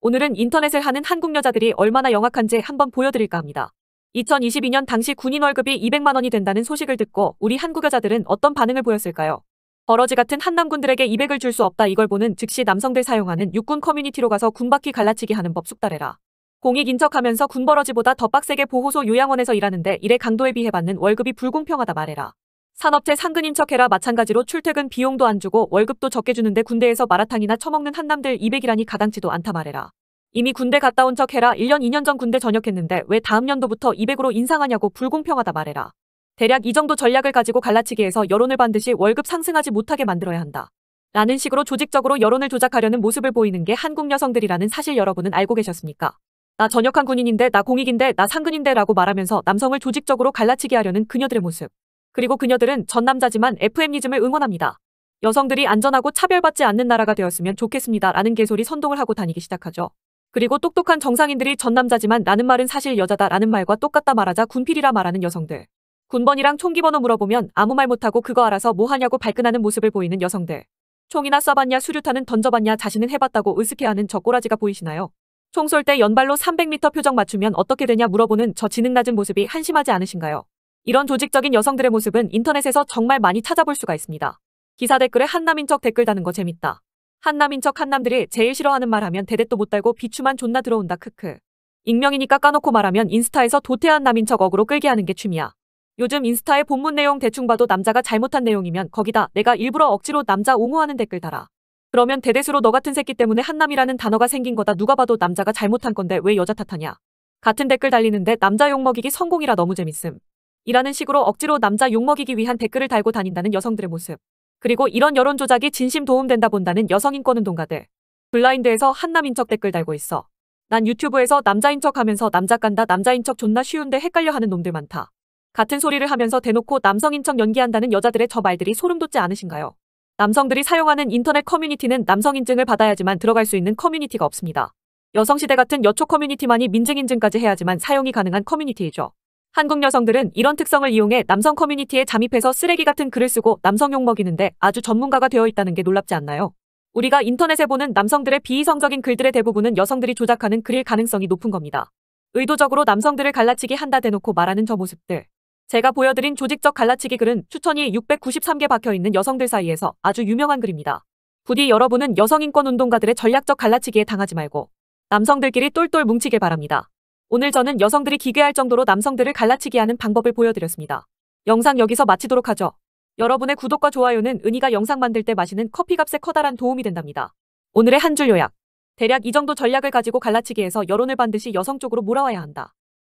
오늘은 인터넷을 하는 한국 여자들이 얼마나 영악한지 한번 보여드릴까 합니다. 2022년 당시 군인 월급이 200만 원이 된다는 소식을 듣고 우리 한국 여자들은 어떤 반응을 보였을까요? 버러지 같은 한남군들에게 200을 줄 수 없다 이걸 보는 즉시 남성들 사용하는 육군 커뮤니티로 가서 군바퀴 갈라치기 하는 법 숙달해라. 공익인 척하면서 군버러지보다 더 빡세게 보호소 요양원에서 일하는데 일의 강도에 비해 받는 월급이 불공평하다 말해라. 산업체 상근인 척해라 마찬가지로 출퇴근 비용도 안 주고 월급도 적게 주는데 군대에서 마라탕이나 처먹는 한남들 200이라니 가당치도 않다 말해라. 이미 군대 갔다 온 척해라 1년 2년 전 군대 전역했는데 왜 다음 년도부터 200으로 인상하냐고 불공평하다 말해라. 대략 이 정도 전략을 가지고 갈라치기에서 여론을 반드시 월급 상승하지 못하게 만들어야 한다. 라는 식으로 조직적으로 여론을 조작하려는 모습을 보이는 게 한국 여성들이라는 사실 여러분은 알고 계셨습니까? 나 전역한 군인인데 나 공익인데 나 상근인데 라고 말하면서 남성을 조직적으로 갈라치게 하려는 그녀들의 모습. 그리고 그녀들은 전 남자지만 FM이즘을 응원합니다. 여성들이 안전하고 차별받지 않는 나라가 되었으면 좋겠습니다. 라는 개소리 선동을 하고 다니기 시작하죠. 그리고 똑똑한 정상인들이 전 남자지만 라는 말은 사실 여자다 라는 말과 똑같다 말하자 군필이라 말하는 여성들. 군번이랑 총기 번호 물어보면 아무 말 못하고 그거 알아서 뭐 하냐고 발끈하는 모습을 보이는 여성들. 총이나 쏴봤냐 수류탄은 던져봤냐 자신은 해봤다고 으스케하는 저 꼬라지가 보이시나요? 총 쏠 때 연발로 300m 표정 맞추면 어떻게 되냐 물어보는 저 지능 낮은 모습이 한심하지 않으신가요? 이런 조직적인 여성들의 모습은 인터넷에서 정말 많이 찾아볼 수가 있습니다. 기사 댓글에 한남인 척 댓글 다는 거 재밌다. 한남인 척 한남들이 제일 싫어하는 말 하면 대댓도 못 달고 비추만 존나 들어온다 크크. 익명이니까 까놓고 말하면 인스타에서 도태한 남인 척어그로 끌게 하는 게 취미야. 요즘 인스타의 본문 내용 대충 봐도 남자가 잘못한 내용이면 거기다 내가 일부러 억지로 남자 옹호하는 댓글 달아. 그러면 대대수로 너 같은 새끼 때문에 한남이라는 단어가 생긴 거다 누가 봐도 남자가 잘못한 건데 왜 여자 탓하냐. 같은 댓글 달리는데 남자 욕먹이기 성공이라 너무 재밌음. 이라는 식으로 억지로 남자 욕먹이기 위한 댓글을 달고 다닌다는 여성들의 모습. 그리고 이런 여론 조작이 진심 도움된다 본다는 여성인권운동가들. 블라인드에서 한남인 척 댓글 달고 있어. 난 유튜브에서 남자인 척 하면서 남자 깐다 남자인 척 존나 쉬운데 헷갈려 하는 놈들 많다. 같은 소리를 하면서 대놓고 남성인 척 연기한다는 여자들의 저 말들이 소름 돋지 않으신가요? 남성들이 사용하는 인터넷 커뮤니티는 남성 인증을 받아야지만 들어갈 수 있는 커뮤니티가 없습니다. 여성시대 같은 여초 커뮤니티만이 민증 인증까지 해야지만 사용이 가능한 커뮤니티이죠. 한국 여성들은 이런 특성을 이용해 남성 커뮤니티에 잠입해서 쓰레기 같은 글을 쓰고 남성욕 먹이는데 아주 전문가가 되어 있다는 게 놀랍지 않나요? 우리가 인터넷에 보는 남성들의 비이성적인 글들의 대부분은 여성들이 조작하는 글일 가능성이 높은 겁니다. 의도적으로 남성들을 갈라치기 한다 대놓고 말하는 저 모습들. 제가 보여드린 조직적 갈라치기 글은 추천이 693개 박혀있는 여성들 사이에서 아주 유명한 글입니다. 부디 여러분은 여성인권운동가들의 전략적 갈라치기에 당하지 말고 남성들끼리 똘똘 뭉치길 바랍니다. 오늘 저는 여성들이 기괴할 정도로 남성들을 갈라치게 하는 방법을 보여드렸습니다. 영상 여기서 마치도록 하죠. 여러분의 구독과 좋아요는 은희가 영상 만들 때 마시는 커피값에 커다란 도움이 된답니다. 오늘의 한 줄 요약. 대략 이 정도 전략을 가지고 갈라치기해서 여론을 반드시 여성 쪽으로 몰아와야 한다.